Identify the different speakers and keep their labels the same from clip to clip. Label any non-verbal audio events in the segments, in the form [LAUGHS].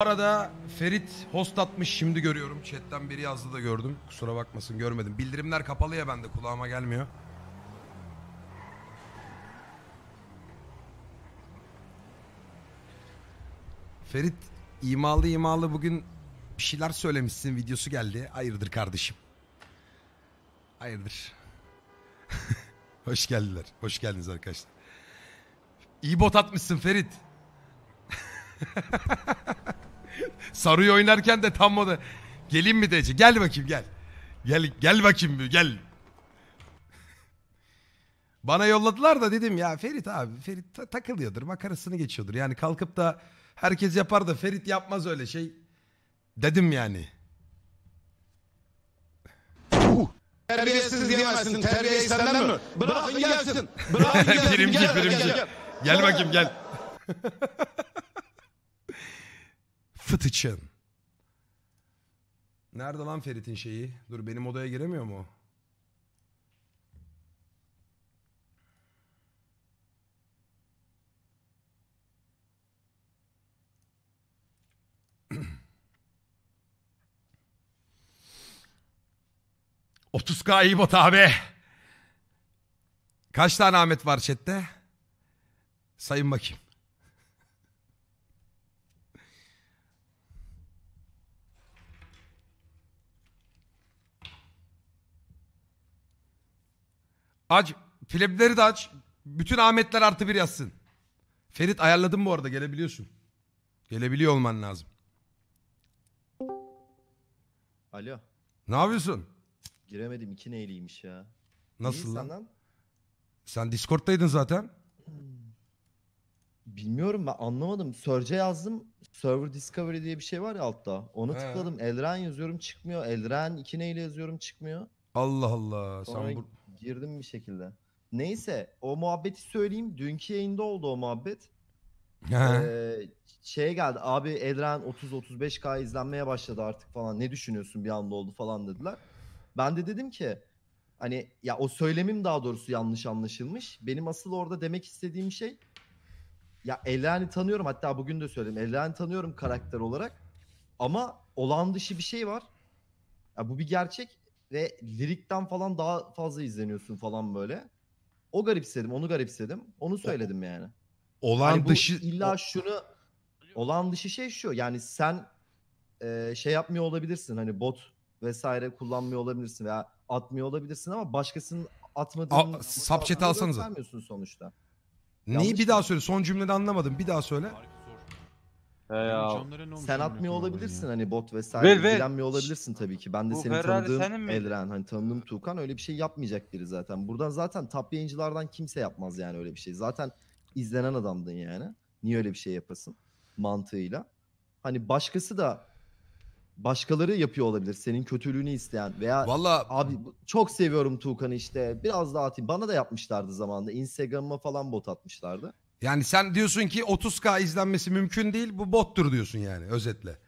Speaker 1: arada Ferit host atmış şimdi görüyorum. Chatten biri yazdı da gördüm. Kusura bakmasın görmedim. Bildirimler kapalı ya bende kulağıma gelmiyor. Ferit imalı imalı bugün bir şeyler söylemişsin videosu geldi. Hayırdır kardeşim? Hayırdır? [LAUGHS] Hoş geldiler. Hoş geldiniz arkadaşlar. İyi bot atmışsın Ferit. [LAUGHS] Sarıyı oynarken de tam moda. Gelin mi diyece? Gel bakayım gel. Gel gel bakayım bir gel. Bana yolladılar da dedim ya Ferit abi Ferit ta takılıyordur makarasını geçiyordur. Yani kalkıp da herkes yapar da Ferit yapmaz öyle şey. Dedim yani. Terbiyesiz diyemezsin. Terbiye senden mi? Bırakın gelsin. Bırakın [LAUGHS] gelsin. Birim gel, birim gel. Gel bakayım gel. Fıtıçın. Nerede lan Ferit'in şeyi? Dur benim odaya giremiyor mu 30k iyi bot abi. Kaç tane Ahmet var chatte? Sayın bakayım. Aç. Filmleri de aç. Bütün Ahmetler artı bir yazsın. Ferit ayarladım bu arada gelebiliyorsun. Gelebiliyor olman lazım. Alo. Ne yapıyorsun?
Speaker 2: Giremedim iki neyliymiş ya.
Speaker 1: Nasıl İyi, lan? Sen Discord'taydın zaten. Hmm.
Speaker 2: Bilmiyorum ben anlamadım. Search'e yazdım. Server Discovery diye bir şey var ya altta. Onu He. tıkladım. Elren yazıyorum çıkmıyor. Elren iki neyle yazıyorum çıkmıyor. Allah Allah. Sonra Sen bu... Girdim bir şekilde. Neyse o muhabbeti söyleyeyim. Dünkü yayında oldu o muhabbet. [LAUGHS] ee, şeye geldi abi Edren 30-35k izlenmeye başladı artık falan ne düşünüyorsun bir anda oldu falan dediler. Ben de dedim ki hani ya o söylemim daha doğrusu yanlış anlaşılmış. Benim asıl orada demek istediğim şey ya Elren'i tanıyorum hatta bugün de söyledim Elren'i tanıyorum karakter olarak ama olan dışı bir şey var. Ya bu bir gerçek ve lirikten falan daha fazla izleniyorsun falan böyle. O garipsedim, onu garipsedim. Onu söyledim yani. Olan Hani dışı illa şunu olan dışı şey şu. Yani sen e, şey yapmıyor olabilirsin. Hani bot vesaire kullanmıyor olabilirsin veya
Speaker 1: atmıyor olabilirsin ama başkasının atmadığını A- alsanız
Speaker 2: sonuçta. neyi Yanlış bir daha
Speaker 1: söyle? Son cümleni anlamadım. Bir daha söyle. Harika.
Speaker 2: He ya. Sen atmıyor olabilirsin ya? hani bot vesaire Ver, ver. ilgilenmiyor olabilirsin tabii ki. Ben de Bu seni Ferrari tanıdığım senin mi? Elren hani tanıdığım Tuğkan öyle bir şey yapmayacak biri zaten. Buradan zaten top yayıncılardan kimse yapmaz yani öyle bir şey. Zaten izlenen adamdın yani. Niye öyle bir şey yapasın mantığıyla. Hani başkası da başkaları yapıyor olabilir senin kötülüğünü isteyen veya Valla abi çok seviyorum Tuğkan'ı işte biraz daha atayım. Bana da yapmışlardı zamanında Instagram'a falan bot
Speaker 1: atmışlardı. Yani sen diyorsun ki 30K izlenmesi mümkün değil bu bottur diyorsun yani özetle.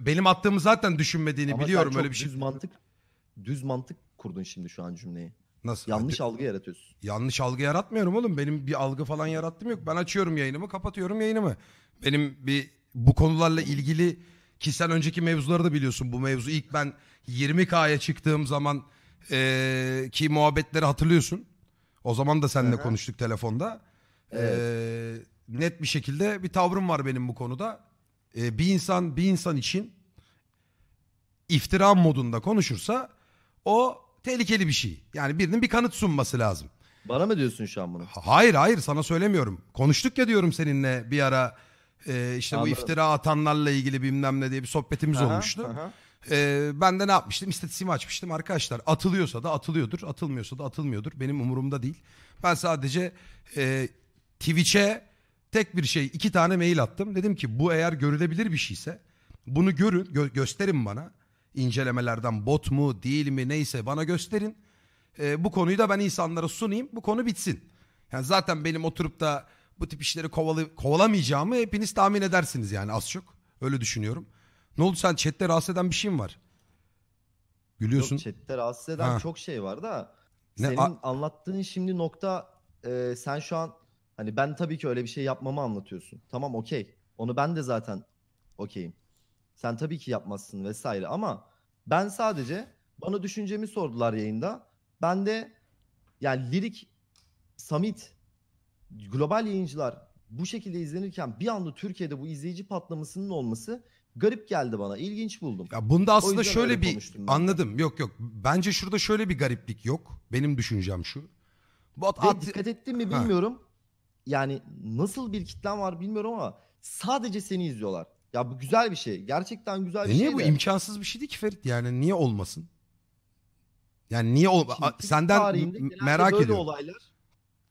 Speaker 1: Benim attığımı zaten düşünmediğini Ama biliyorum öyle bir şey. Düz mantık, düz mantık kurdun şimdi şu an cümleyi. Nasıl? Yanlış algı yaratıyorsun. Yanlış algı yaratmıyorum oğlum. Benim bir algı falan yarattım yok. Ben açıyorum yayınımı, kapatıyorum yayınımı. Benim bir bu konularla ilgili ki sen önceki mevzuları da biliyorsun bu mevzu. ilk ben 20K'ya çıktığım zaman eee, ki muhabbetleri hatırlıyorsun. O zaman da seninle konuştuk telefonda. Evet. Ee, net bir şekilde bir tavrım var benim bu konuda. Ee, bir insan bir insan için iftira modunda konuşursa o tehlikeli bir şey. Yani birinin bir kanıt sunması lazım. Bana mı diyorsun şu an bunu? Hayır hayır sana söylemiyorum. Konuştuk ya diyorum seninle bir ara e, işte Anladım. bu iftira atanlarla ilgili bilmem ne diye bir sohbetimiz Aha, olmuştu. aha. Ee, ben de ne yapmıştım? İstatistiğimi açmıştım. Arkadaşlar atılıyorsa da atılıyordur, atılmıyorsa da atılmıyordur. Benim umurumda değil. Ben sadece e, Twitch'e tek bir şey iki tane mail attım. Dedim ki bu eğer görülebilir bir şeyse bunu görün gö- gösterin bana. İncelemelerden bot mu değil mi neyse bana gösterin. Ee, bu konuyu da ben insanlara sunayım bu konu bitsin. Yani zaten benim oturup da bu tip işleri kovalı- kovalamayacağımı hepiniz tahmin edersiniz yani az çok. Öyle düşünüyorum. Ne oldu sen chatte rahatsız eden bir şey mi var? Gülüyorsun. Yok chatte
Speaker 2: rahatsız eden Ha. çok şey var da Ne, senin a- anlattığın şimdi nokta e, sen şu an Hani ben tabii ki öyle bir şey yapmamı anlatıyorsun. Tamam okey. Onu ben de zaten okeyim. Sen tabii ki yapmazsın vesaire ama ben sadece bana düşüncemi sordular yayında. Ben de yani lirik summit global yayıncılar bu şekilde izlenirken bir anda Türkiye'de bu izleyici patlamasının olması garip geldi bana. İlginç buldum. Ya bunda aslında şöyle bir
Speaker 1: anladım. Yok yok. Bence şurada şöyle bir gariplik yok. Benim düşüncem şu. Bot at... Dikkat ettin mi bilmiyorum.
Speaker 2: Ha yani nasıl bir kitlen var bilmiyorum ama sadece seni izliyorlar. Ya bu
Speaker 1: güzel bir şey. Gerçekten güzel bir e şey. Niye bu de. imkansız bir şeydi ki Ferit? Yani niye olmasın? Yani niye ol senden merak böyle ediyorum.
Speaker 2: olaylar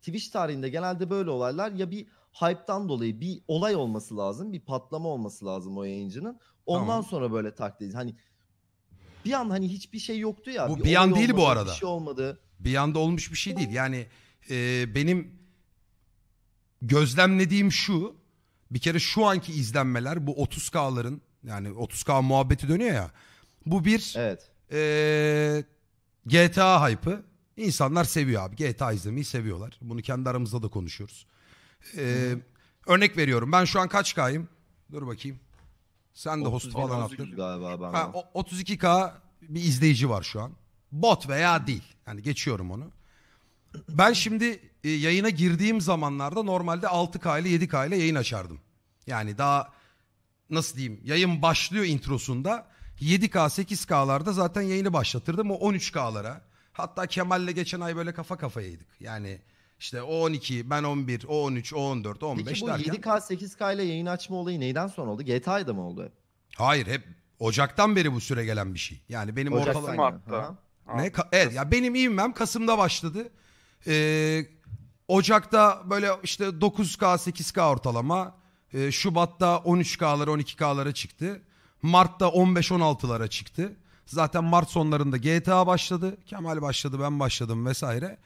Speaker 2: Twitch tarihinde genelde böyle olaylar ya bir hype'tan dolayı bir olay olması lazım, bir patlama olması lazım o
Speaker 1: yayıncının. Ondan tamam. sonra böyle taklit hani
Speaker 2: bir an hani hiçbir şey yoktu ya. Bu bir, bir an değil olmadı, bu arada. Bir şey
Speaker 1: olmadı. Bir anda olmuş bir şey değil. Yani e, benim gözlemlediğim şu. Bir kere şu anki izlenmeler bu 30K'ların yani 30K muhabbeti dönüyor ya. Bu bir evet. ee, GTA hype'ı. İnsanlar seviyor abi. GTA izlemeyi seviyorlar. Bunu kendi aramızda da konuşuyoruz. Ee, hmm. Örnek veriyorum. Ben şu an kaç K'yım? Dur bakayım. Sen de host falan attın. ben 32K bir izleyici var şu an. Bot veya değil. Yani geçiyorum onu ben şimdi e, yayına girdiğim zamanlarda normalde 6K ile 7K ile yayın açardım. Yani daha nasıl diyeyim yayın başlıyor introsunda 7K 8K'larda zaten yayını başlatırdım o 13K'lara. Hatta Kemal'le geçen ay böyle kafa kafayaydık. Yani işte o 12, ben 11, o 13, o 14, o 15 Peki bu derken. 7K 8K ile yayın açma olayı neyden sonra oldu? GTA'da mı oldu? Hayır hep Ocak'tan beri bu süre gelen bir şey. Yani benim Ocak'tan mı Ocak'tan Ne? Ka- evet ya benim ivmem Kasım'da başladı. Ee, Ocak'ta böyle işte 9K 8K ortalama. Ee, Şubat'ta 13 k'ları 12K'lara çıktı. Mart'ta 15-16'lara çıktı. Zaten Mart sonlarında GTA başladı. Kemal başladı ben başladım vesaire.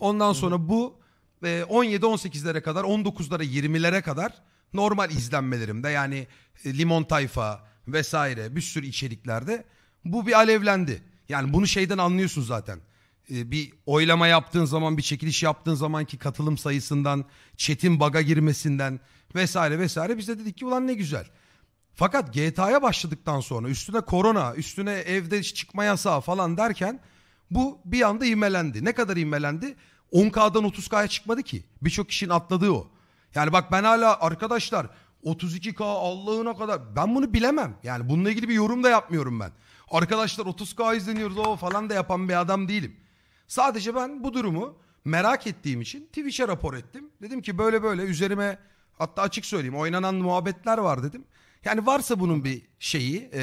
Speaker 1: Ondan sonra bu e, 17-18'lere kadar 19'lara 20'lere kadar normal izlenmelerimde yani e, Limon Tayfa vesaire bir sürü içeriklerde bu bir alevlendi. Yani bunu şeyden anlıyorsun zaten e, bir oylama yaptığın zaman bir çekiliş yaptığın zaman ki katılım sayısından, chat'in baga girmesinden vesaire vesaire biz de dedik ki ulan ne güzel. Fakat GTA'ya başladıktan sonra üstüne korona, üstüne evde çıkma yasağı falan derken bu bir anda imelendi. Ne kadar imelendi? 10K'dan 30K'ya çıkmadı ki. Birçok kişinin atladığı o. Yani bak ben hala arkadaşlar 32K Allah'ına kadar ben bunu bilemem. Yani bununla ilgili bir yorum da yapmıyorum ben. Arkadaşlar 30K izleniyoruz o falan da yapan bir adam değilim. Sadece ben bu durumu merak ettiğim için Twitch'e rapor ettim. Dedim ki böyle böyle üzerime hatta açık söyleyeyim oynanan muhabbetler var dedim. Yani varsa bunun bir şeyi e,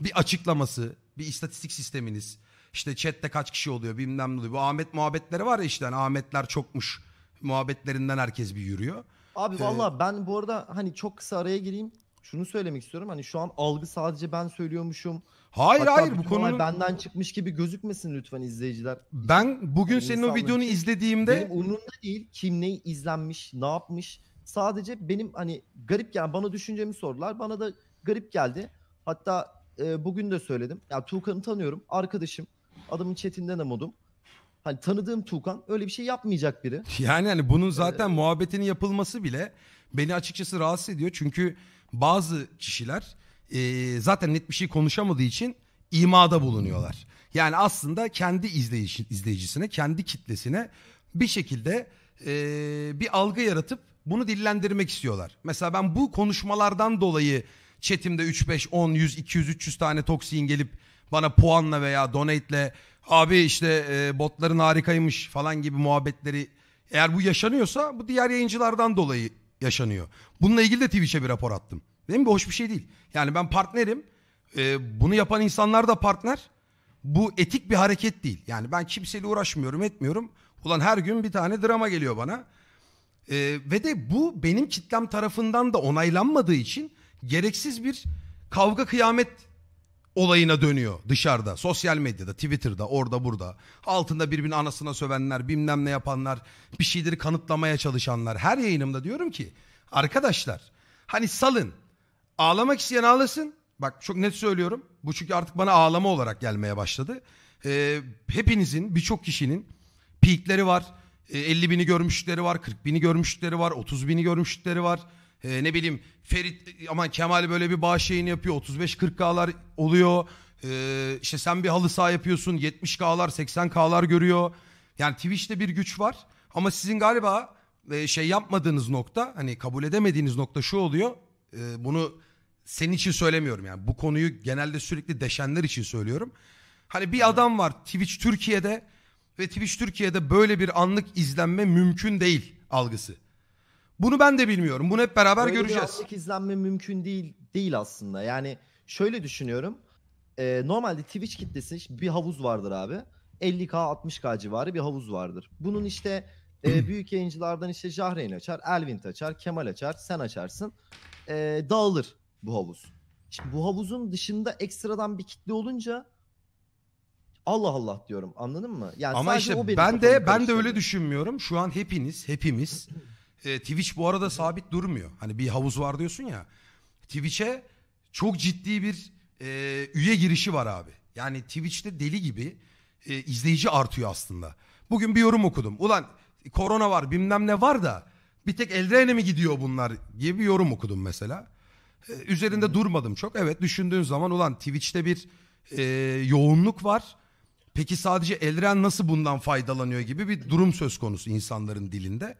Speaker 1: bir açıklaması bir istatistik sisteminiz işte chatte kaç kişi oluyor bilmem ne oluyor. Bu Ahmet muhabbetleri var ya işte hani Ahmetler çokmuş muhabbetlerinden herkes bir yürüyor.
Speaker 2: Abi ee, ben bu arada hani çok kısa araya gireyim şunu söylemek istiyorum. Hani şu an algı sadece ben söylüyormuşum. Hayır Hatta hayır bu konu benden çıkmış gibi gözükmesin lütfen izleyiciler. Ben bugün yani senin o videonu için. izlediğimde benim umurumda değil kim neyi izlenmiş, ne yapmış. Sadece benim hani garip yani bana düşüncemi sordular. Bana da garip geldi. Hatta e, bugün de söyledim. Ya yani Tuğkan'ı tanıyorum. Arkadaşım. Adamın chatinden amodum. Hani tanıdığım Tuğkan öyle bir şey yapmayacak biri.
Speaker 1: [LAUGHS] Yani hani bunun zaten ee, muhabbetinin yapılması bile beni açıkçası rahatsız ediyor. Çünkü bazı kişiler e, zaten net bir şey konuşamadığı için imada bulunuyorlar. Yani aslında kendi izleyici, izleyicisine, kendi kitlesine bir şekilde e, bir algı yaratıp bunu dillendirmek istiyorlar. Mesela ben bu konuşmalardan dolayı çetimde 3, 5, 10, 100, 200, 300 tane toksin gelip bana puanla veya donate'le abi işte e, botların harikaymış falan gibi muhabbetleri eğer bu yaşanıyorsa bu diğer yayıncılardan dolayı yaşanıyor. Bununla ilgili de Twitch'e bir rapor attım. Değil mi? Bu hoş bir şey değil. Yani ben partnerim. E, bunu yapan insanlar da partner. Bu etik bir hareket değil. Yani ben kimseyle uğraşmıyorum etmiyorum. Ulan her gün bir tane drama geliyor bana. E, ve de bu benim kitlem tarafından da onaylanmadığı için gereksiz bir kavga kıyamet olayına dönüyor dışarıda. Sosyal medyada, Twitter'da, orada burada. Altında birbirinin anasına sövenler, bilmem ne yapanlar, bir şeyleri kanıtlamaya çalışanlar. Her yayınımda diyorum ki arkadaşlar hani salın. Ağlamak isteyen ağlasın. Bak çok net söylüyorum. Bu çünkü artık bana ağlama olarak gelmeye başladı. Ee, hepinizin, birçok kişinin peakleri var. E, ee, 50 bini görmüşleri var, 40 bini görmüşleri var, 30 bini görmüşleri var e, ne bileyim Ferit aman Kemal böyle bir bağış yayını yapıyor 35-40K'lar oluyor. E, işte sen bir halı saha yapıyorsun 70K'lar 80K'lar görüyor. Yani Twitch'te bir güç var ama sizin galiba e, şey yapmadığınız nokta hani kabul edemediğiniz nokta şu oluyor. E, bunu senin için söylemiyorum yani bu konuyu genelde sürekli deşenler için söylüyorum. Hani bir adam var Twitch Türkiye'de ve Twitch Türkiye'de böyle bir anlık izlenme mümkün değil algısı. Bunu ben de bilmiyorum. Bunu hep beraber Böyle göreceğiz.
Speaker 2: Bir izlenme mümkün değil değil aslında. Yani şöyle düşünüyorum. E, normalde Twitch kitlesi bir havuz vardır abi. 50k 60k civarı bir havuz vardır. Bunun işte e, [CLEARS THROAT] büyük yayıncılardan işte Jahreyn açar, Elvin açar, Kemal açar, sen açarsın. E, dağılır bu havuz. Şimdi bu havuzun dışında ekstradan bir kitle olunca Allah Allah diyorum. Anladın mı? Yani Ama işte ben de ben de öyle
Speaker 1: düşünmüyorum. Şu an hepiniz, hepimiz [CLEARS THROAT] e, Twitch bu arada sabit durmuyor. Hani bir havuz var diyorsun ya. Twitch'e çok ciddi bir e, üye girişi var abi. Yani Twitch'te deli gibi e, izleyici artıyor aslında. Bugün bir yorum okudum. Ulan korona var bilmem ne var da bir tek Eldrain'e mi gidiyor bunlar gibi bir yorum okudum mesela. E, üzerinde hmm. durmadım çok. Evet düşündüğün zaman ulan Twitch'te bir e, yoğunluk var. Peki sadece Elren nasıl bundan faydalanıyor gibi bir durum söz konusu insanların dilinde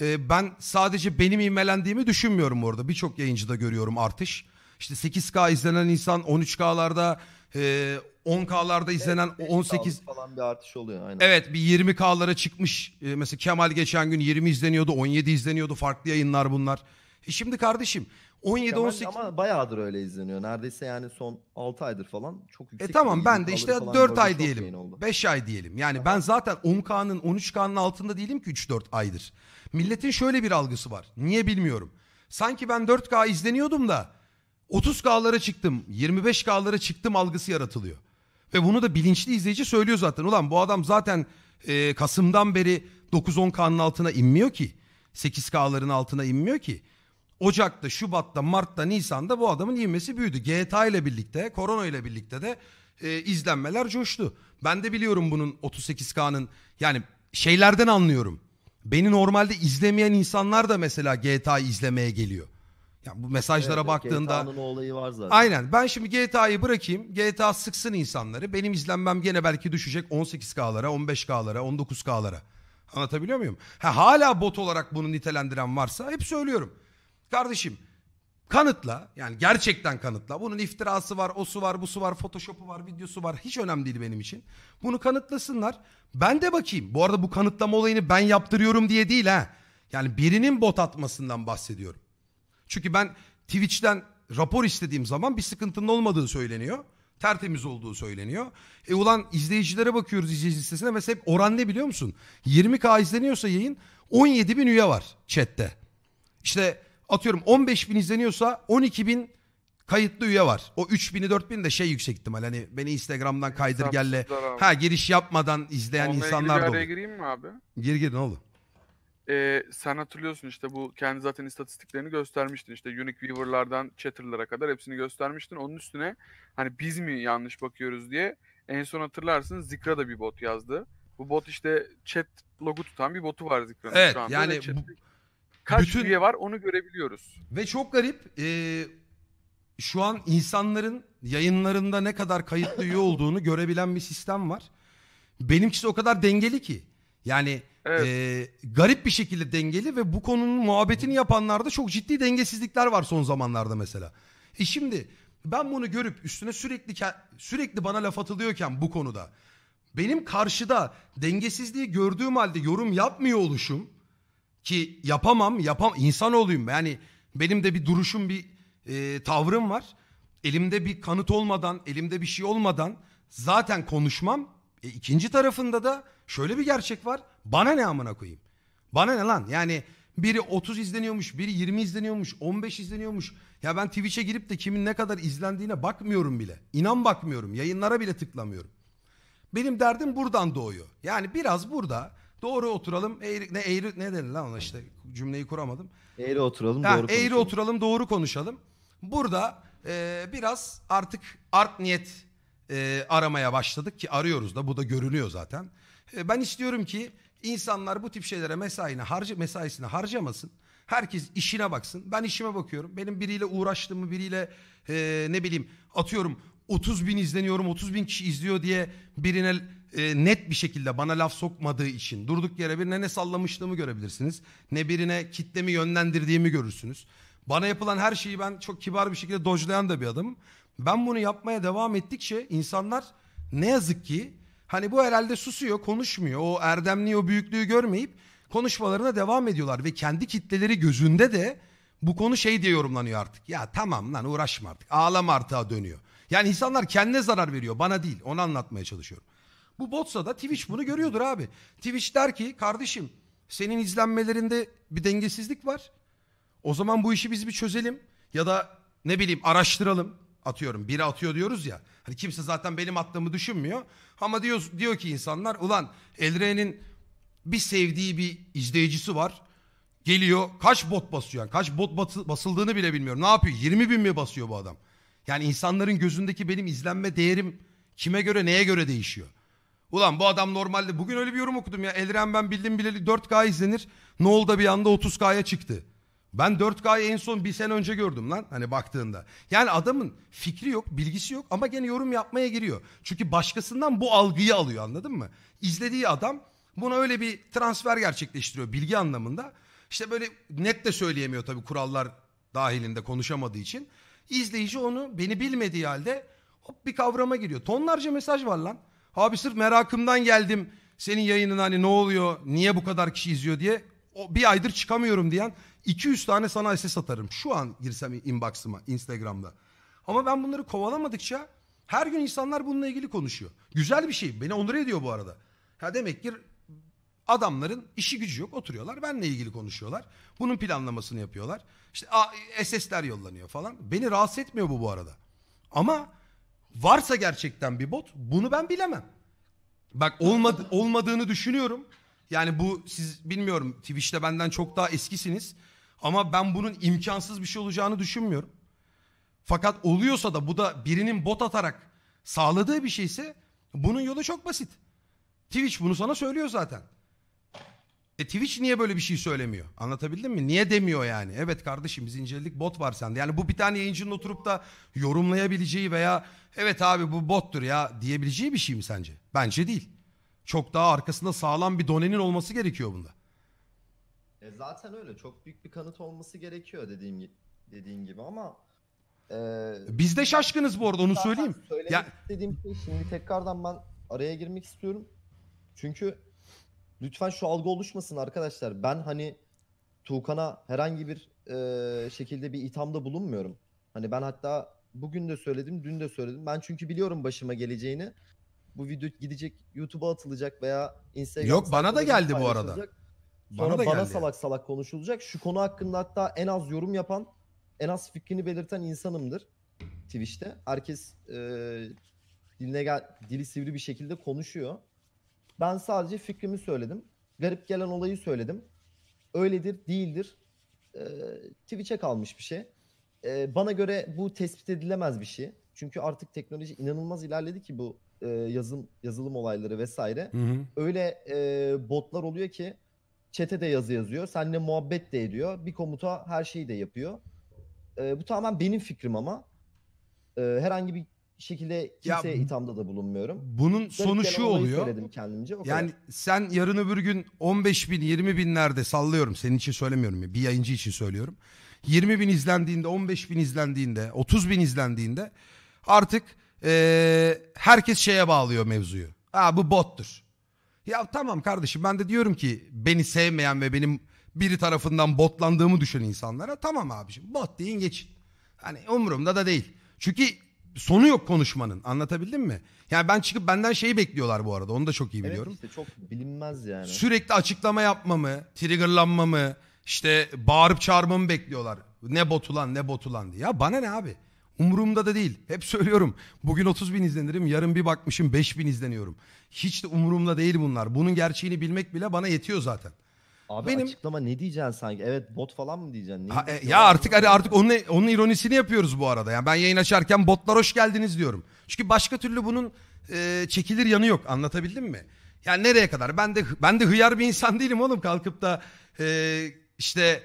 Speaker 1: e, ben sadece benim imelendiğimi düşünmüyorum orada. Birçok yayıncıda görüyorum artış. İşte 8K izlenen insan 13K'larda e, 10K'larda izlenen Evet, 18 falan
Speaker 2: bir artış oluyor aynen. Evet
Speaker 1: bir 20K'lara çıkmış. Ee, mesela Kemal geçen gün 20 izleniyordu, 17 izleniyordu. Farklı yayınlar bunlar. E şimdi kardeşim 17-18 ama bayağıdır
Speaker 2: öyle izleniyor. Neredeyse yani son 6 aydır falan çok yüksek. E tamam ben de işte 4 ay diyelim.
Speaker 1: 5 ay diyelim. Yani ben zaten 10K'nın 13K'nın altında değilim ki 3-4 aydır. Milletin şöyle bir algısı var. Niye bilmiyorum. Sanki ben 4K izleniyordum da 30K'lara çıktım, 25K'lara çıktım algısı yaratılıyor. Ve bunu da bilinçli izleyici söylüyor zaten. Ulan bu adam zaten e, Kasım'dan beri 9-10K'nın altına inmiyor ki. 8K'ların altına inmiyor ki. Ocak'ta, Şubat'ta, Mart'ta, Nisan'da bu adamın ivmesi büyüdü. GTA ile birlikte, korona ile birlikte de e, izlenmeler coştu. Ben de biliyorum bunun 38K'nın yani şeylerden anlıyorum. Beni normalde izlemeyen insanlar da mesela GTA izlemeye geliyor. Yani bu mesajlara evet, baktığında GTA'nın
Speaker 2: olayı var zaten. Aynen.
Speaker 1: Ben şimdi GTA'yı bırakayım. GTA sıksın insanları. Benim izlenmem gene belki düşecek 18K'lara, 15K'lara, 19K'lara. Anlatabiliyor muyum? Ha, hala bot olarak bunu nitelendiren varsa hep söylüyorum. Kardeşim kanıtla yani gerçekten kanıtla. Bunun iftirası var, o su var, bu su var, photoshop'u var, videosu var. Hiç önemli değil benim için. Bunu kanıtlasınlar. Ben de bakayım. Bu arada bu kanıtlama olayını ben yaptırıyorum diye değil ha. Yani birinin bot atmasından bahsediyorum. Çünkü ben Twitch'ten rapor istediğim zaman bir sıkıntının olmadığı söyleniyor. Tertemiz olduğu söyleniyor. E ulan izleyicilere bakıyoruz izleyici listesine. Mesela hep oran ne biliyor musun? 20k izleniyorsa yayın 17 bin üye var chatte. İşte atıyorum 15 bin izleniyorsa 12 bin kayıtlı üye var. O 3 bini 4 4000 de şey yüksek ihtimal. Hani beni Instagram'dan kaydır gelle ha giriş yapmadan izleyen Onunla insanlar da olur. gireyim mi abi? Gir gir ne olur. Ee, sen hatırlıyorsun işte bu kendi zaten istatistiklerini göstermiştin. İşte unique viewer'lardan chatter'lara kadar hepsini göstermiştin. Onun üstüne hani biz mi yanlış bakıyoruz diye en son hatırlarsın Zikra da bir bot yazdı. Bu bot işte chat logo tutan bir botu var Zikra'nın evet, şu anda. Yani bu, kaç bütün... üye var onu görebiliyoruz. Ve çok garip e, şu an insanların yayınlarında ne kadar kayıtlı üye olduğunu görebilen bir sistem var. Benimkisi o kadar dengeli ki. Yani evet. e, garip bir şekilde dengeli ve bu konunun muhabbetini yapanlarda çok ciddi dengesizlikler var son zamanlarda mesela. E şimdi ben bunu görüp üstüne sürekli sürekli bana laf atılıyorken bu konuda benim karşıda dengesizliği gördüğüm halde yorum yapmıyor oluşum ki yapamam, yapam insan olayım. Yani benim de bir duruşum, bir e, tavrım var. Elimde bir kanıt olmadan, elimde bir şey olmadan zaten konuşmam. E, ikinci tarafında da şöyle bir gerçek var. Bana ne amına koyayım? Bana ne lan? Yani biri 30 izleniyormuş, biri 20 izleniyormuş, 15 izleniyormuş. Ya ben Twitch'e girip de kimin ne kadar izlendiğine bakmıyorum bile. İnan bakmıyorum. Yayınlara bile tıklamıyorum. Benim derdim buradan doğuyor. Yani biraz burada Doğru oturalım. Eğri, ne eğri ne denir lan ona işte cümleyi kuramadım. Eğri
Speaker 2: oturalım ha, doğru eğri konuşalım.
Speaker 1: oturalım doğru konuşalım. Burada e, biraz artık art niyet e, aramaya başladık ki arıyoruz da bu da görünüyor zaten. E, ben istiyorum ki insanlar bu tip şeylere mesaini harca, mesaisini harcamasın. Herkes işine baksın. Ben işime bakıyorum. Benim biriyle uğraştığımı biriyle e, ne bileyim atıyorum 30 bin izleniyorum 30 bin kişi izliyor diye birine e, net bir şekilde bana laf sokmadığı için durduk yere birine ne sallamışlığımı görebilirsiniz. Ne birine kitlemi yönlendirdiğimi görürsünüz. Bana yapılan her şeyi ben çok kibar bir şekilde dojlayan da bir adamım. Ben bunu yapmaya devam ettikçe insanlar ne yazık ki hani bu herhalde susuyor, konuşmuyor. O erdemliği, o büyüklüğü görmeyip konuşmalarına devam ediyorlar ve kendi kitleleri gözünde de bu konu şey diye yorumlanıyor artık. Ya tamam lan uğraşma artık. Ağlama artığa dönüyor. Yani insanlar kendine zarar veriyor, bana değil. Onu anlatmaya çalışıyorum. Bu botsa da Twitch bunu görüyordur abi. Twitch der ki kardeşim senin izlenmelerinde bir dengesizlik var. O zaman bu işi biz bir çözelim ya da ne bileyim araştıralım. Atıyorum biri atıyor diyoruz ya. Hani kimse zaten benim attığımı düşünmüyor. Ama diyor, diyor ki insanlar ulan Elre'nin bir sevdiği bir izleyicisi var. Geliyor kaç bot basıyor yani kaç bot batı, basıldığını bile bilmiyorum. Ne yapıyor 20 bin mi basıyor bu adam? Yani insanların gözündeki benim izlenme değerim kime göre neye göre değişiyor? Ulan bu adam normalde bugün öyle bir yorum okudum ya. Elren ben bildim bileli 4K izlenir. Ne oldu da bir anda 30K'ya çıktı. Ben 4K'yı en son bir sene önce gördüm lan hani baktığında. Yani adamın fikri yok, bilgisi yok ama gene yorum yapmaya giriyor. Çünkü başkasından bu algıyı alıyor anladın mı? İzlediği adam buna öyle bir transfer gerçekleştiriyor bilgi anlamında. İşte böyle net de söyleyemiyor tabii kurallar dahilinde konuşamadığı için. İzleyici onu beni bilmediği halde hop bir kavrama giriyor. Tonlarca mesaj var lan. Abi sırf merakımdan geldim senin yayının hani ne oluyor, niye bu kadar kişi izliyor diye. O, bir aydır çıkamıyorum diyen 200 tane sana ses atarım. Şu an girsem inbox'ıma Instagram'da. Ama ben bunları kovalamadıkça her gün insanlar bununla ilgili konuşuyor. Güzel bir şey. Beni onur ediyor bu arada. Ha demek ki adamların işi gücü yok. Oturuyorlar. Benle ilgili konuşuyorlar. Bunun planlamasını yapıyorlar. İşte SS'ler yollanıyor falan. Beni rahatsız etmiyor bu bu arada. Ama Varsa gerçekten bir bot bunu ben bilemem. Bak olmadı, olmadığını düşünüyorum. Yani bu siz bilmiyorum Twitch'te benden çok daha eskisiniz. Ama ben bunun imkansız bir şey olacağını düşünmüyorum. Fakat oluyorsa da bu da birinin bot atarak sağladığı bir şeyse bunun yolu çok basit. Twitch bunu sana söylüyor zaten. E Twitch niye böyle bir şey söylemiyor? Anlatabildim mi? Niye demiyor yani? Evet kardeşim zincirlik bot var sende. Yani bu bir tane yayıncının oturup da yorumlayabileceği veya evet abi bu bottur ya diyebileceği bir şey mi sence? Bence değil. Çok daha arkasında sağlam bir donenin olması gerekiyor bunda.
Speaker 2: E zaten öyle. Çok büyük bir kanıt olması gerekiyor dediğim dediğin gibi ama... E, Biz de şaşkınız bu arada onu söyleyeyim. Söylemek ya... istediğim şey şimdi tekrardan ben araya girmek istiyorum. Çünkü lütfen şu algı oluşmasın arkadaşlar. Ben hani Tuğkan'a herhangi bir e, şekilde bir ithamda bulunmuyorum. Hani ben hatta bugün de söyledim, dün de söyledim. Ben çünkü biliyorum başıma geleceğini. Bu video gidecek YouTube'a atılacak veya Instagram'a Yok bana da geldi bu arada.
Speaker 1: bana, da bana geldi. salak
Speaker 2: salak konuşulacak. Şu konu hakkında hatta en az yorum yapan, en az fikrini belirten insanımdır Twitch'te. Herkes e, diline gel, dili sivri bir şekilde konuşuyor. Ben sadece fikrimi söyledim. Garip gelen olayı söyledim. Öyledir, değildir. Ee, Twitch'e kalmış bir şey. Ee, bana göre bu tespit edilemez bir şey. Çünkü artık teknoloji inanılmaz ilerledi ki bu e, yazım yazılım olayları vesaire. Hı hı. Öyle e, botlar oluyor ki çete de yazı yazıyor. Seninle muhabbet de ediyor. Bir komuta her şeyi de yapıyor. E, bu tamamen benim fikrim ama. E, herhangi bir şekilde kimseye ya, ithamda da bulunmuyorum. Bunun Garip sonu şu oluyor. Söyledim
Speaker 1: kendimce. O yani kadar. sen yarın öbür gün 15 bin 20 binlerde sallıyorum. Senin için söylemiyorum. Ya, bir yayıncı için söylüyorum. 20 bin izlendiğinde 15 bin izlendiğinde 30 bin izlendiğinde artık ee, herkes şeye bağlıyor mevzuyu. Ha bu bottur. Ya tamam kardeşim ben de diyorum ki beni sevmeyen ve benim biri tarafından botlandığımı düşen insanlara tamam abiciğim bot deyin geçin. Hani umurumda da değil. Çünkü sonu yok konuşmanın. Anlatabildim mi? Yani ben çıkıp benden şeyi bekliyorlar bu arada. Onu da çok iyi Evet biliyorum.
Speaker 2: işte çok bilinmez yani. Sürekli
Speaker 1: açıklama yapmamı, triggerlanmamı, işte bağırıp çağırmamı bekliyorlar. Ne botulan ne botulan diye. Ya bana ne abi? Umurumda da değil. Hep söylüyorum. Bugün 30 bin izlenirim. Yarın bir bakmışım 5 bin izleniyorum. Hiç de umurumda değil bunlar. Bunun gerçeğini bilmek bile bana yetiyor zaten. Abi benim açıklama ne diyeceksin
Speaker 2: sanki? Evet bot falan mı diyeceksin? Ne Ha, e, ya
Speaker 1: artık hani artık onun onun ironisini yapıyoruz bu arada. Yani ben yayın açarken botlar hoş geldiniz diyorum. Çünkü başka türlü bunun e, çekilir yanı yok. Anlatabildim mi? Yani nereye kadar? Ben de ben de hıyar bir insan değilim oğlum. Kalkıp da e, işte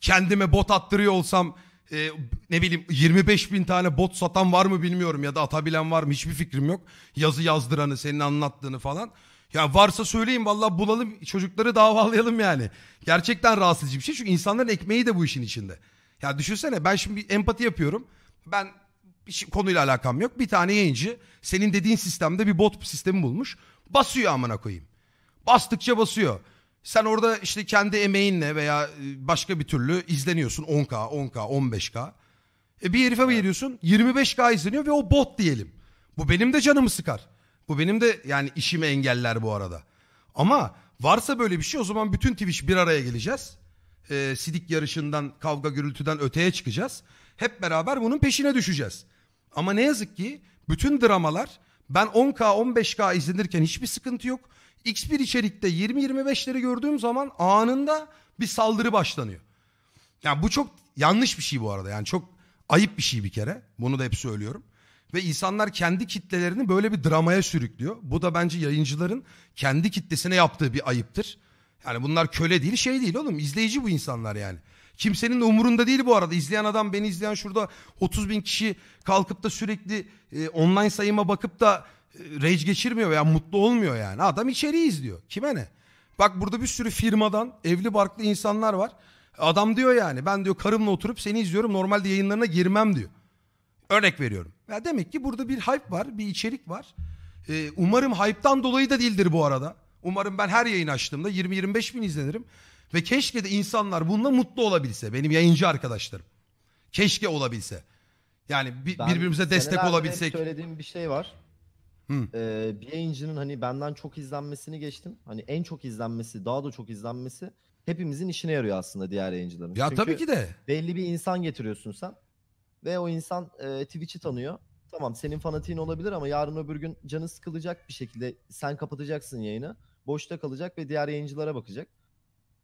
Speaker 1: kendime bot attırıyor olsam e, ne bileyim 25 bin tane bot satan var mı bilmiyorum ya da atabilen var mı hiçbir fikrim yok. Yazı yazdıranı senin anlattığını falan. Ya varsa söyleyeyim valla bulalım çocukları davalayalım yani. Gerçekten rahatsız edici bir şey çünkü insanların ekmeği de bu işin içinde. Ya düşünsene ben şimdi bir empati yapıyorum. Ben bir şey, konuyla alakam yok. Bir tane yayıncı senin dediğin sistemde bir bot sistemi bulmuş. Basıyor amına koyayım. Bastıkça basıyor. Sen orada işte kendi emeğinle veya e, başka bir türlü izleniyorsun 10K, 10K, 15K. E bir herife veriyorsun 25K izleniyor ve o bot diyelim. Bu benim de canımı sıkar. Bu benim de yani işimi engeller bu arada. Ama varsa böyle bir şey o zaman bütün Twitch bir araya geleceğiz. Ee, sidik yarışından, kavga gürültüden öteye çıkacağız. Hep beraber bunun peşine düşeceğiz. Ama ne yazık ki bütün dramalar ben 10K 15K izlenirken hiçbir sıkıntı yok. X1 içerikte 20-25'leri gördüğüm zaman anında bir saldırı başlanıyor. Yani bu çok yanlış bir şey bu arada. Yani çok ayıp bir şey bir kere. Bunu da hep söylüyorum. Ve insanlar kendi kitlelerini böyle bir dramaya sürüklüyor. Bu da bence yayıncıların kendi kitlesine yaptığı bir ayıptır. Yani bunlar köle değil şey değil oğlum izleyici bu insanlar yani. Kimsenin de umurunda değil bu arada. İzleyen adam beni izleyen şurada 30 bin kişi kalkıp da sürekli e, online sayıma bakıp da e, rage geçirmiyor veya mutlu olmuyor yani. Adam içeriği izliyor. Kime ne? Bak burada bir sürü firmadan evli barklı insanlar var. Adam diyor yani ben diyor karımla oturup seni izliyorum normalde yayınlarına girmem diyor. Örnek veriyorum. Ya demek ki burada bir hype var, bir içerik var. Ee, umarım hypedan dolayı da değildir bu arada. Umarım ben her yayın açtığımda 20-25 bin izlenirim. Ve keşke de insanlar bununla mutlu olabilse. Benim yayıncı arkadaşlarım. Keşke olabilse. Yani bi- Ben birbirimize destek olabilsek. hep olabilsek.
Speaker 2: söylediğim bir şey var. Hı. Ee, bir yayıncının hani benden çok izlenmesini geçtim. Hani en çok izlenmesi, daha da çok izlenmesi hepimizin işine yarıyor aslında diğer yayıncıların. Ya Çünkü tabii ki de. belli bir insan getiriyorsun sen. Ve o insan e, Twitch'i tanıyor. Tamam senin fanatiğin olabilir ama yarın öbür gün canı sıkılacak bir şekilde sen kapatacaksın yayını. Boşta kalacak ve diğer yayıncılara bakacak.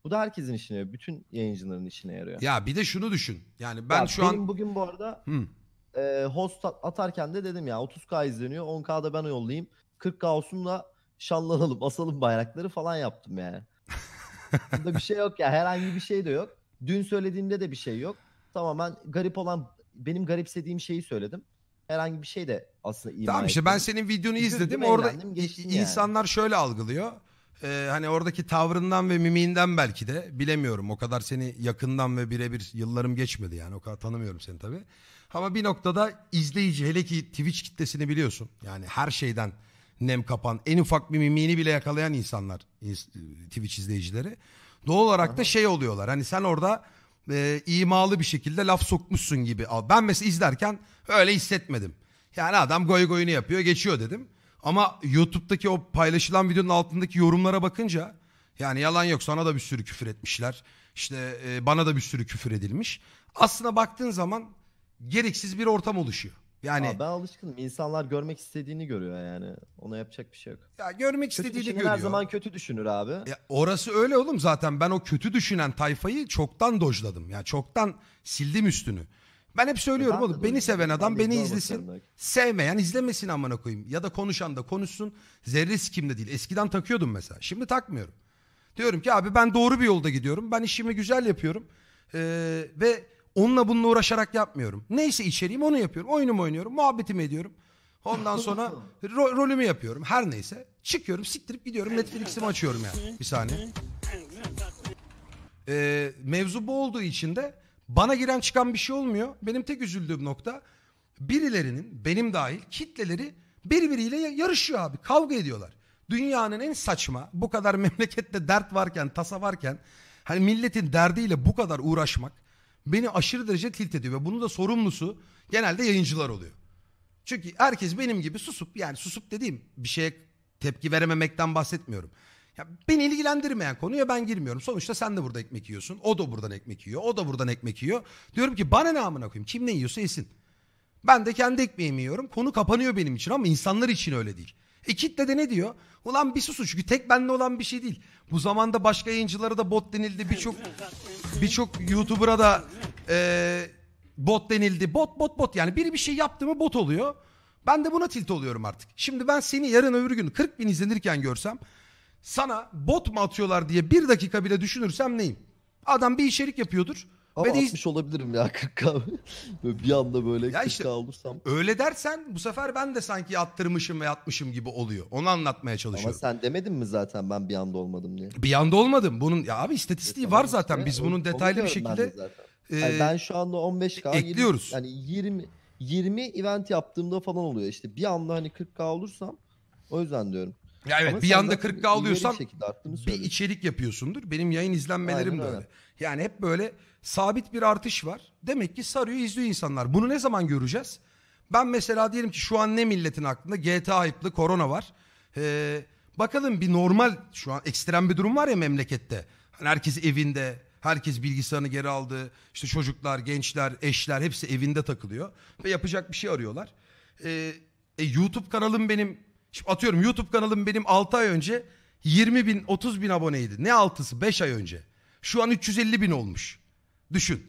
Speaker 2: Bu da herkesin işine yarıyor. Bütün yayıncıların işine yarıyor.
Speaker 1: Ya bir de şunu düşün. Yani
Speaker 2: ben ya şu benim an... bugün bu arada hmm. e, host atarken de dedim ya 30k izleniyor 10k da ben yollayayım. 40k olsun da şallanalım [LAUGHS] asalım bayrakları falan yaptım yani. [LAUGHS] Bunda bir şey yok ya herhangi bir şey de yok. Dün söylediğimde de bir şey yok. Tamamen garip olan benim garipsediğim şeyi söyledim. Herhangi bir şey de aslında ima Tamam işte ben senin videonu Üzüldüm, izledim. Orada eğlendim, yani.
Speaker 1: insanlar şöyle algılıyor. Ee, hani oradaki tavrından ve mimiğinden belki de bilemiyorum. O kadar seni yakından ve birebir yıllarım geçmedi yani. O kadar tanımıyorum seni tabii. Ama bir noktada izleyici hele ki Twitch kitlesini biliyorsun. Yani her şeyden nem kapan, en ufak bir mimini bile yakalayan insanlar Twitch izleyicileri. Doğal olarak da şey oluyorlar. Hani sen orada e, imalı bir şekilde laf sokmuşsun gibi. Ben mesela izlerken öyle hissetmedim. Yani adam goy goyunu yapıyor geçiyor dedim. Ama YouTube'daki o paylaşılan videonun altındaki yorumlara bakınca yani yalan yok sana da bir sürü küfür etmişler. İşte e, bana da bir sürü küfür edilmiş. Aslına baktığın zaman gereksiz bir ortam oluşuyor. Yani Aa, ben alışkınım. İnsanlar görmek istediğini görüyor yani. Ona yapacak bir şey yok. ya görmek Kötü istediğini görüyor. her zaman kötü düşünür abi. Ya orası öyle oğlum zaten ben o kötü düşünen tayfayı çoktan dojladım. Yani çoktan sildim üstünü. Ben hep söylüyorum e Ben oğlum beni seven adam de beni izlesin. bakıyorum belki. Sevmeyen izlemesin amına koyayım. Ya da konuşan da konuşsun. Zerre sikimde değil. Eskiden takıyordum mesela. Şimdi takmıyorum. Diyorum ki abi ben doğru bir yolda gidiyorum. Ben işimi güzel yapıyorum. Ee, ve Onunla bununla uğraşarak yapmıyorum. Neyse içeriğim onu yapıyorum. Oyunumu oynuyorum. Muhabbetimi ediyorum. Ondan sonra ro- rolümü yapıyorum. Her neyse. Çıkıyorum siktirip gidiyorum. Netflix'imi açıyorum yani. Bir saniye. Ee, mevzu bu olduğu için de bana giren çıkan bir şey olmuyor. Benim tek üzüldüğüm nokta birilerinin benim dahil kitleleri birbiriyle yarışıyor abi. Kavga ediyorlar. Dünyanın en saçma bu kadar [LAUGHS] memlekette dert varken tasa varken hani milletin derdiyle bu kadar uğraşmak beni aşırı derece tilt ediyor ve bunu da sorumlusu genelde yayıncılar oluyor. Çünkü herkes benim gibi susup yani susup dediğim bir şeye tepki verememekten bahsetmiyorum. Ya beni ilgilendirmeyen konuya ben girmiyorum. Sonuçta sen de burada ekmek yiyorsun. O da buradan ekmek yiyor. O da buradan ekmek yiyor. Diyorum ki bana ne amına koyayım. Kim ne yiyorsa yesin. Ben de kendi ekmeğimi yiyorum. Konu kapanıyor benim için ama insanlar için öyle değil. E kitle de ne diyor? Ulan bir susu çünkü tek benle olan bir şey değil. Bu zamanda başka yayıncılara da bot denildi. Birçok birçok YouTuber'a da e, bot denildi. Bot bot bot yani biri bir şey yaptı mı bot oluyor. Ben de buna tilt oluyorum artık. Şimdi ben seni yarın öbür gün 40 bin izlenirken görsem sana bot mu atıyorlar diye bir dakika bile düşünürsem neyim? Adam bir içerik yapıyordur. Ama ben 60 de... olabilirim ya 40k. [LAUGHS] bir anda böyle ya 40k işte, olursam. Öyle dersen bu sefer ben de sanki attırmışım ve atmışım gibi oluyor. Onu anlatmaya çalışıyorum. Ama sen demedin mi zaten ben bir anda olmadım diye? Bir anda olmadım. Bunun ya abi istatistiği e, tamam var zaten. Işte. Biz bunun detaylı bir şekilde ben, e, yani ben şu anda 15k ekliyoruz. 20, yani 20
Speaker 2: 20 event yaptığımda falan oluyor. işte bir anda hani 40k olursam o yüzden diyorum.
Speaker 1: Ya evet Ama bir anda 40k alıyorsan bir içerik yapıyorsundur. Benim yayın izlenmelerim Aynen de öyle. öyle. Yani hep böyle sabit bir artış var. Demek ki sarıyor izliyor insanlar. Bunu ne zaman göreceğiz? Ben mesela diyelim ki şu an ne milletin aklında? GTA ayıplı korona var. Ee, bakalım bir normal şu an ekstrem bir durum var ya memlekette. Hani herkes evinde, herkes bilgisayarını geri aldı. İşte çocuklar, gençler, eşler hepsi evinde takılıyor. Ve yapacak bir şey arıyorlar. Ee, e, YouTube kanalım benim, şimdi atıyorum YouTube kanalım benim 6 ay önce 20 bin, 30 bin aboneydi. Ne altısı? 5 ay önce. Şu an 350 bin olmuş. Düşün.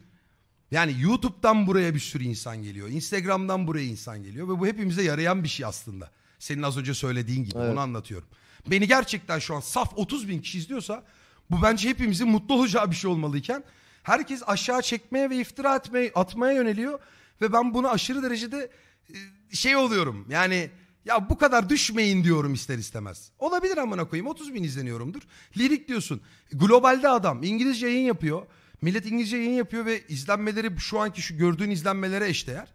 Speaker 1: Yani YouTube'dan buraya bir sürü insan geliyor. Instagram'dan buraya insan geliyor. Ve bu hepimize yarayan bir şey aslında. Senin az önce söylediğin gibi evet. onu anlatıyorum. Beni gerçekten şu an saf 30 bin kişi izliyorsa bu bence hepimizin mutlu olacağı bir şey olmalıyken herkes aşağı çekmeye ve iftira etmeye, atmaya yöneliyor. Ve ben bunu aşırı derecede e, şey oluyorum yani ya bu kadar düşmeyin diyorum ister istemez. Olabilir amına koyayım 30 bin izleniyorumdur. Lirik diyorsun globalde adam İngilizce yayın yapıyor. Millet İngilizce yayın yapıyor ve izlenmeleri şu anki şu gördüğün izlenmelere eşdeğer.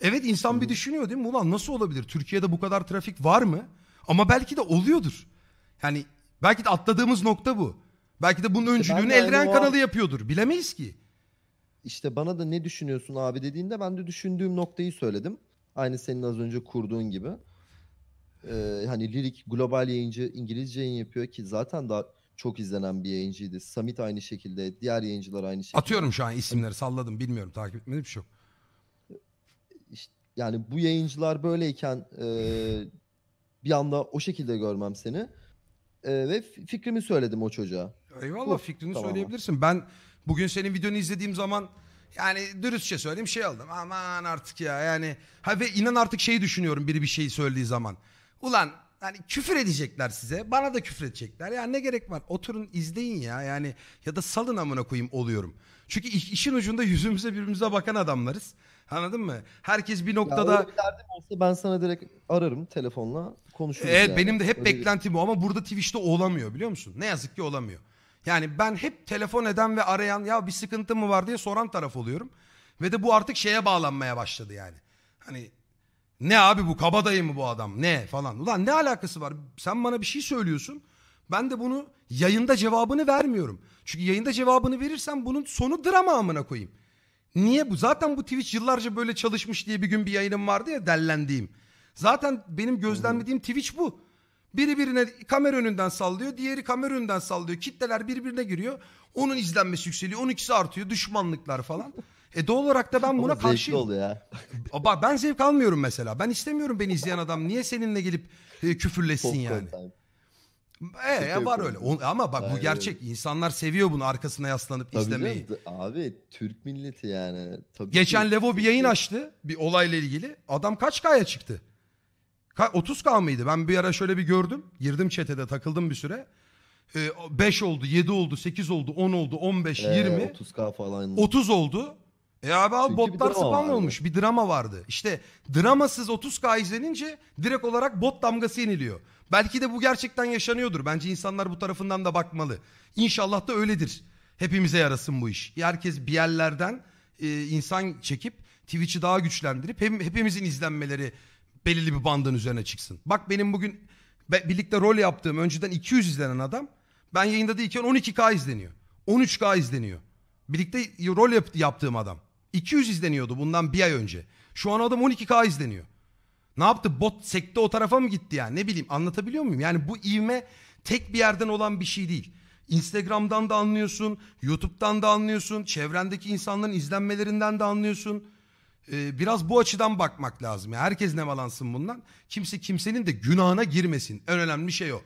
Speaker 1: Evet insan bir düşünüyor değil mi? Ulan nasıl olabilir? Türkiye'de bu kadar trafik var mı? Ama belki de oluyordur. Yani belki de atladığımız nokta bu. Belki de bunun işte öncülüğünü Eldiren kanalı yapıyordur. Bilemeyiz ki. İşte bana da ne düşünüyorsun abi dediğinde ben de düşündüğüm
Speaker 2: noktayı söyledim. Aynı senin az önce kurduğun gibi. Ee, hani lirik global yayıncı İngilizce yayın yapıyor ki zaten daha çok izlenen bir yayıncıydı. Samit aynı şekilde, diğer yayıncılar aynı şekilde.
Speaker 1: Atıyorum şu an isimleri salladım bilmiyorum takip etmedim bir şey yok.
Speaker 2: İşte, yani bu yayıncılar böyleyken e, bir anda o şekilde görmem seni. E, ve fikrimi söyledim o çocuğa.
Speaker 1: Eyvallah bu, fikrini tamam. söyleyebilirsin. Ben bugün senin videonu izlediğim zaman yani dürüstçe söyleyeyim şey aldım. Aman artık ya yani. Ha ve inan artık şeyi düşünüyorum biri bir şey söylediği zaman. Ulan yani küfür edecekler size. Bana da küfür edecekler. Ya ne gerek var? Oturun izleyin ya. Yani ya da salın amına koyayım oluyorum. Çünkü işin ucunda yüzümüze birbirimize bakan adamlarız. Anladın mı? Herkes bir Ya noktada öyle bir
Speaker 2: derdim olsa
Speaker 1: ben sana direkt ararım telefonla
Speaker 2: konuşuruz Evet yani. benim de hep Öyle
Speaker 1: bir- o ama burada Twitch'te olamıyor biliyor musun? Ne yazık ki olamıyor. Yani ben hep telefon eden ve arayan ya bir sıkıntı mı var diye soran taraf oluyorum. Ve de bu artık şeye bağlanmaya başladı yani. Hani ne abi bu kabadayı mı bu adam ne falan. Ulan ne alakası var? Sen bana bir şey söylüyorsun. Ben de bunu yayında cevabını vermiyorum. Çünkü yayında cevabını verirsem bunun sonu drama amına koyayım. Niye bu? Zaten bu Twitch yıllarca böyle çalışmış diye bir gün bir yayınım vardı ya dellendiğim. Zaten benim gözlemlediğim Twitch bu. Biri birine kamera önünden sallıyor, diğeri kamera önünden sallıyor. Kitleler birbirine giriyor. Onun izlenmesi yükseliyor, 12'si artıyor, düşmanlıklar falan. E doğal olarak da ben buna Ama karşıyım. Zevkli ya. [LAUGHS] Bak ben zevk almıyorum mesela. Ben istemiyorum beni izleyen adam niye seninle gelip e, küfürleşsin yani. E, e var öyle. O, ama bak Aynen. bu gerçek. İnsanlar seviyor bunu arkasına yaslanıp Tabii izlemeyi.
Speaker 2: Canım, abi Türk milleti yani. Tabii Geçen ki.
Speaker 1: Levo bir yayın açtı bir olayla ilgili. Adam kaç kaya çıktı? Ka 30k mıydı? Ben bir ara şöyle bir gördüm. Girdim çetede takıldım bir süre. 5 e, ee, oldu, 7 oldu, 8 oldu, 10 oldu, 15, ee, 20.
Speaker 2: 30k falan.
Speaker 1: 30 oldu. E abi, abi botlar bir olmuş. Bir drama vardı. İşte dramasız 30K izlenince direkt olarak bot damgası yeniliyor. Belki de bu gerçekten yaşanıyordur. Bence insanlar bu tarafından da bakmalı. İnşallah da öyledir. Hepimize yarasın bu iş. Herkes bir yerlerden e, insan çekip Twitch'i daha güçlendirip hem, hepimizin izlenmeleri belirli bir bandın üzerine çıksın. Bak benim bugün be, birlikte rol yaptığım önceden 200 izlenen adam ben yayında değilken 12K izleniyor. 13K izleniyor. Birlikte rol yap, yaptığım adam. 200 izleniyordu bundan bir ay önce. Şu an adam 12K izleniyor. Ne yaptı? Bot sekte o tarafa mı gitti yani? Ne bileyim anlatabiliyor muyum? Yani bu ivme tek bir yerden olan bir şey değil. Instagram'dan da anlıyorsun, YouTube'dan da anlıyorsun, çevrendeki insanların izlenmelerinden de anlıyorsun. Ee, biraz bu açıdan bakmak lazım. Yani herkes nemalansın bundan. Kimse kimsenin de günahına girmesin. En önemli şey o.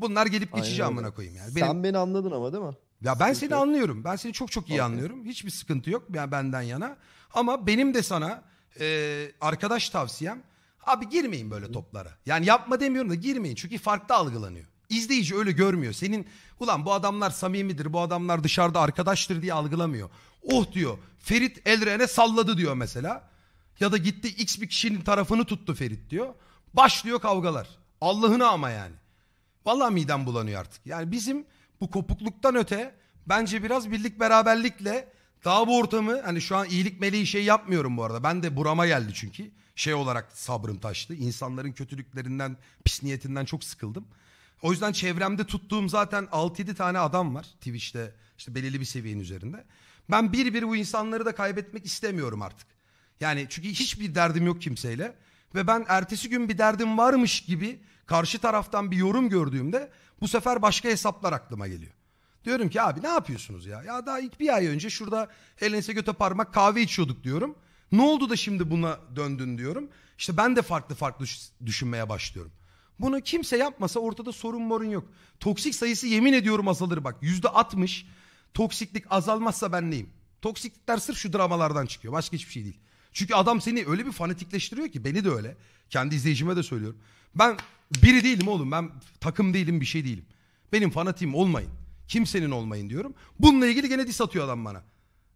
Speaker 1: Bunlar gelip geçici Aynen amına koyayım yani. Benim... Sen beni anladın ama değil mi? Ya ben seni anlıyorum. Ben seni çok çok iyi anlıyorum. Hiçbir sıkıntı yok benden yana. Ama benim de sana e, arkadaş tavsiyem abi girmeyin böyle toplara. Yani yapma demiyorum da girmeyin çünkü farklı algılanıyor. İzleyici öyle görmüyor. Senin ulan bu adamlar samimidir, bu adamlar dışarıda arkadaştır diye algılamıyor. Oh diyor Ferit Elren'e salladı diyor mesela. Ya da gitti X bir kişinin tarafını tuttu Ferit diyor. Başlıyor kavgalar. Allah'ını ama yani. Vallahi midem bulanıyor artık. Yani bizim bu kopukluktan öte bence biraz birlik beraberlikle daha bu ortamı hani şu an iyilik meleği şey yapmıyorum bu arada. Ben de burama geldi çünkü. Şey olarak sabrım taştı. İnsanların kötülüklerinden, pis niyetinden çok sıkıldım. O yüzden çevremde tuttuğum zaten 6-7 tane adam var Twitch'te işte belirli bir seviyenin üzerinde. Ben bir bir bu insanları da kaybetmek istemiyorum artık. Yani çünkü hiçbir derdim yok kimseyle ve ben ertesi gün bir derdim varmış gibi karşı taraftan bir yorum gördüğümde bu sefer başka hesaplar aklıma geliyor. Diyorum ki abi ne yapıyorsunuz ya? Ya daha ilk bir ay önce şurada elinize göte parmak kahve içiyorduk diyorum. Ne oldu da şimdi buna döndün diyorum. İşte ben de farklı farklı düşünmeye başlıyorum. Bunu kimse yapmasa ortada sorun morun yok. Toksik sayısı yemin ediyorum azalır bak. Yüzde altmış toksiklik azalmazsa ben neyim? Toksiklikler sırf şu dramalardan çıkıyor. Başka hiçbir şey değil. Çünkü adam seni öyle bir fanatikleştiriyor ki beni de öyle. Kendi izleyicime de söylüyorum. Ben biri değilim oğlum. Ben takım değilim bir şey değilim. Benim fanatiğim olmayın. Kimsenin olmayın diyorum. Bununla ilgili gene dis atıyor adam bana.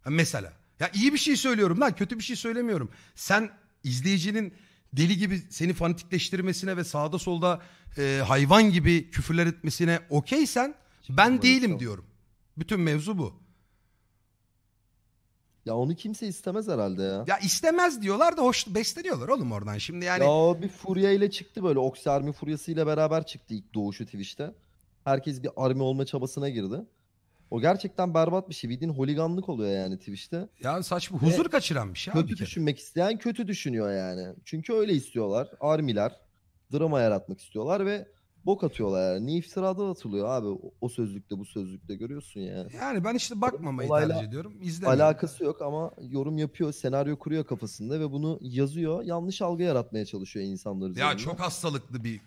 Speaker 1: Ha, mesela. Ya iyi bir şey söylüyorum lan kötü bir şey söylemiyorum. Sen izleyicinin deli gibi seni fanatikleştirmesine ve sağda solda e, hayvan gibi küfürler etmesine okeysen ben değilim diyorum. Bütün mevzu bu.
Speaker 2: Ya onu kimse istemez herhalde ya. Ya
Speaker 1: istemez diyorlar da
Speaker 2: hoş besleniyorlar oğlum oradan şimdi yani. Ya o bir furya ile çıktı böyle. furyası ile beraber çıktı ilk doğuşu Twitch'te. Herkes bir army olma çabasına girdi. O gerçekten berbat bir şey. Bildiğin holiganlık oluyor yani Twitch'te.
Speaker 1: Yani saçma huzur Ve kaçıran bir şey abi.
Speaker 2: Kötü düşünmek isteyen kötü düşünüyor yani. Çünkü öyle istiyorlar. Armiler drama yaratmak istiyorlar ve bok atıyorlar yani. Ne iftiradan atılıyor abi o, sözlükte bu sözlükte görüyorsun ya.
Speaker 1: Yani ben işte bakmamayı Olayla tercih ediyorum. İzlemiyorum. Alakası
Speaker 2: yok ama yorum yapıyor, senaryo kuruyor kafasında ve bunu
Speaker 1: yazıyor. Yanlış algı
Speaker 2: yaratmaya çalışıyor insanlar üzerinde. Ya çok
Speaker 1: hastalıklı bir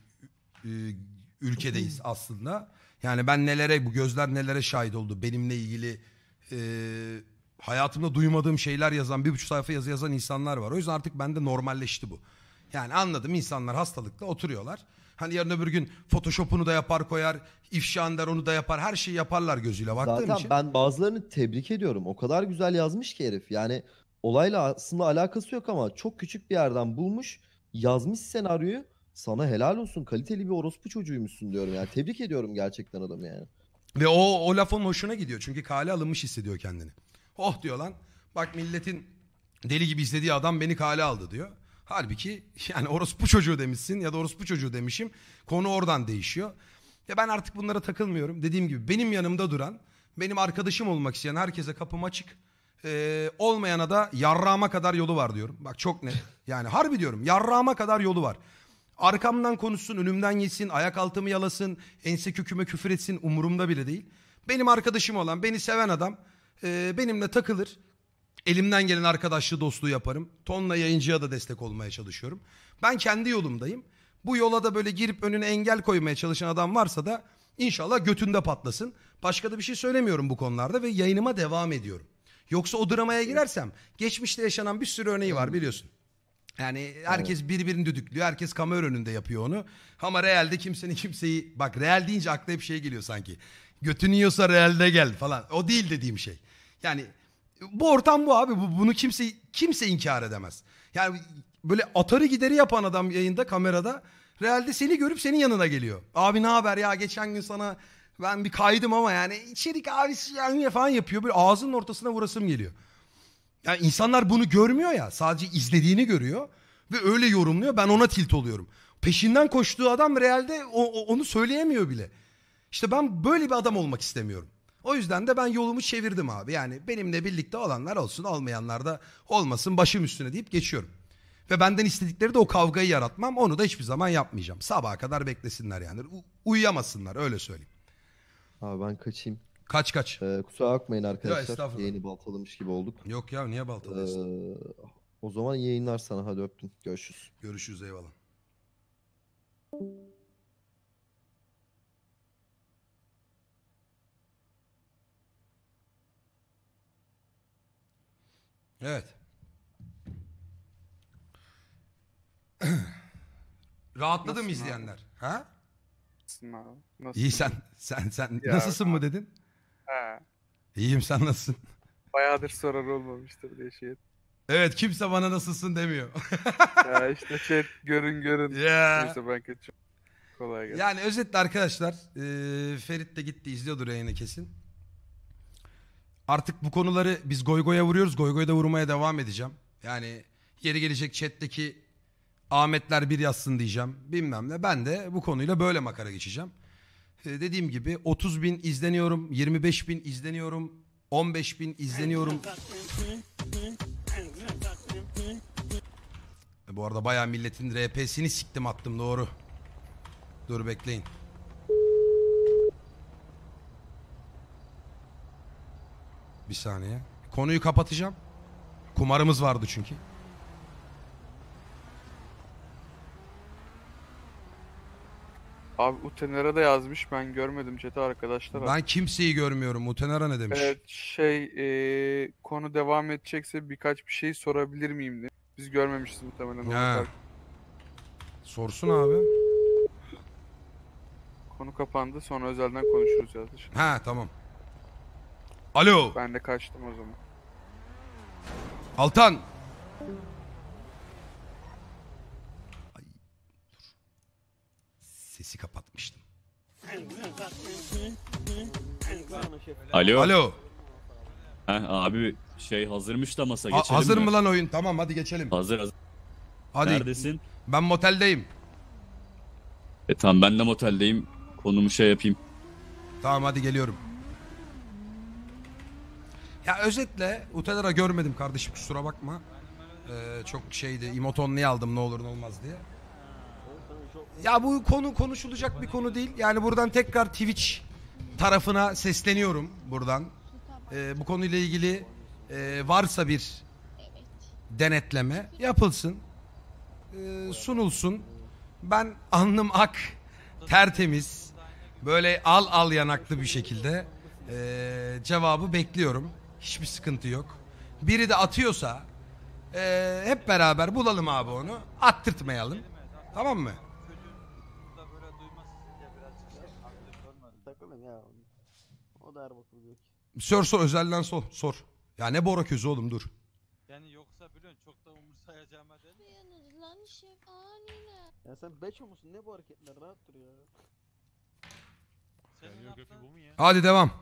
Speaker 1: e, ülkedeyiz [LAUGHS] aslında. Yani ben nelere bu gözler nelere şahit oldu. Benimle ilgili e, hayatımda duymadığım şeyler yazan bir buçuk sayfa yazı yazan insanlar var. O yüzden artık bende normalleşti bu. Yani anladım insanlar hastalıkla oturuyorlar. Hani yarın öbür gün Photoshop'unu da yapar koyar, ifşa eder onu da yapar. Her şeyi yaparlar gözüyle baktığım Zaten için. ben bazılarını
Speaker 2: tebrik ediyorum. O kadar güzel yazmış ki herif. Yani olayla aslında alakası yok ama çok küçük bir yerden bulmuş, yazmış senaryoyu. Sana helal olsun kaliteli bir orospu çocuğuymuşsun diyorum yani. Tebrik ediyorum gerçekten adamı yani.
Speaker 1: Ve o, o lafın hoşuna gidiyor. Çünkü kale alınmış hissediyor kendini. Oh diyor lan. Bak milletin deli gibi izlediği adam beni kale aldı diyor. Halbuki [LAUGHS] yani orospu çocuğu demişsin ya da orospu çocuğu demişim. Konu oradan değişiyor. Ya ben artık bunlara takılmıyorum. Dediğim gibi benim yanımda duran, benim arkadaşım olmak isteyen herkese kapım açık. Ee, olmayana da yarrağıma kadar yolu var diyorum. Bak çok net. Yani harbi diyorum yarrağıma kadar yolu var. Arkamdan konuşsun, önümden yesin, ayak altımı yalasın, ense köküme küfür etsin umurumda bile değil. Benim arkadaşım olan, beni seven adam e, benimle takılır. Elimden gelen arkadaşlığı dostluğu yaparım. Tonla yayıncıya da destek olmaya çalışıyorum. Ben kendi yolumdayım. Bu yola da böyle girip önüne engel koymaya çalışan adam varsa da inşallah götünde patlasın. Başka da bir şey söylemiyorum bu konularda ve yayınıma devam ediyorum. Yoksa o dramaya girersem geçmişte yaşanan bir sürü örneği var biliyorsun. Yani herkes birbirini düdüklüyor. Herkes kamera önünde yapıyor onu. Ama realde kimsenin kimseyi... Bak real deyince akla hep şey geliyor sanki. Götünü yiyorsa realde gel falan. O değil dediğim şey. Yani bu ortam bu abi. Bu, bunu kimse kimse inkar edemez. Yani böyle atarı gideri yapan adam yayında kamerada realde seni görüp senin yanına geliyor. Abi ne haber ya geçen gün sana ben bir kaydım ama yani içerik abisi yani falan yapıyor. Böyle ağzının ortasına vurasım geliyor. Yani insanlar bunu görmüyor ya sadece izlediğini görüyor ve öyle yorumluyor ben ona tilt oluyorum. Peşinden koştuğu adam realde o, o, onu söyleyemiyor bile. İşte ben böyle bir adam olmak istemiyorum. O yüzden de ben yolumu çevirdim abi. Yani benimle birlikte olanlar olsun olmayanlar da olmasın başım üstüne deyip geçiyorum. Ve benden istedikleri de o kavgayı yaratmam. Onu da hiçbir zaman yapmayacağım. Sabaha kadar beklesinler yani. U- uyuyamasınlar öyle söyleyeyim. Abi ben kaçayım. Kaç kaç. Ee, kusura bakmayın arkadaşlar. Ya, Yayını
Speaker 2: baltalamış gibi olduk. Yok ya niye baltalıyorsun? Ee, o zaman yayınlar sana hadi öptüm. Görüşürüz. Görüşürüz eyvallah.
Speaker 1: Evet. [CLEARS THROAT] Rahatladı mı Nasılsın izleyenler? Ha? Nasılsın abi? Nasılsın? İyi sen sen sen Ya. nasılsın mı dedin? He. İyiyim sen nasılsın? Bayağıdır sorar olmamıştır diye şey. Evet kimse bana nasılsın demiyor. Ya işte şey görün görün. Ya. Neyse ben kaçıyorum. Kolay gelsin. Yani özetle arkadaşlar e, Ferit de gitti izliyordur yayını kesin. Artık bu konuları biz goygoya vuruyoruz. Goygoya da vurmaya devam edeceğim. Yani yeri gelecek chatteki Ahmetler bir yazsın diyeceğim. Bilmem ne. Ben de bu konuyla böyle makara geçeceğim. Ee, dediğim gibi 30 bin izleniyorum. 25 bin izleniyorum. 15 bin izleniyorum. bu arada bayağı milletin RP'sini siktim attım doğru. Dur bekleyin. Bir saniye. Konuyu kapatacağım. Kumarımız vardı çünkü. Abi Utener'a da yazmış ben görmedim chat'e arkadaşlar. Ben kimseyi görmüyorum. Utenara ne demiş? Evet şey e, konu devam edecekse birkaç bir şey sorabilir miyim diye. Biz görmemişiz muhtemelen. He. Sorsun abi. Konu kapandı sonra özelden konuşuruz yazmış. Ha tamam. Alo. Ben de kaçtım o zaman. Altan. Ay, Sesi kapatmıştım. Alo. Alo.
Speaker 2: Heh, abi şey hazırmış da masa Ha- hazır mı lan
Speaker 1: oyun? Tamam hadi geçelim. Hazır hazır. Hadi. Neredesin? Ben moteldeyim. E tamam ben de moteldeyim. Konumu şey yapayım. Tamam hadi geliyorum. Ya özetle Utelera görmedim kardeşim kusura bakma. Ee, çok şeydi imotonlu aldım ne olur ne olmaz diye. Ya bu konu konuşulacak bir konu değil. Yani buradan tekrar Twitch tarafına sesleniyorum buradan. Ee, bu konuyla ilgili e, varsa bir denetleme yapılsın. Ee, sunulsun. Ben alnım ak, tertemiz, böyle al al yanaklı bir şekilde e, cevabı bekliyorum. Hiçbir sıkıntı yok. Biri de atıyorsa e, hep beraber bulalım abi onu. Attırtmayalım. Tamam mı? Sor sor özelden sor. sor. Ya ne Bora közü oğlum dur. Yani yoksa biliyorsun çok da umursayacağım dedi. Dayanır lan şefaline. Ya sen beço musun? Ne bu hareketler? Rahat dur ya. Hadi devam.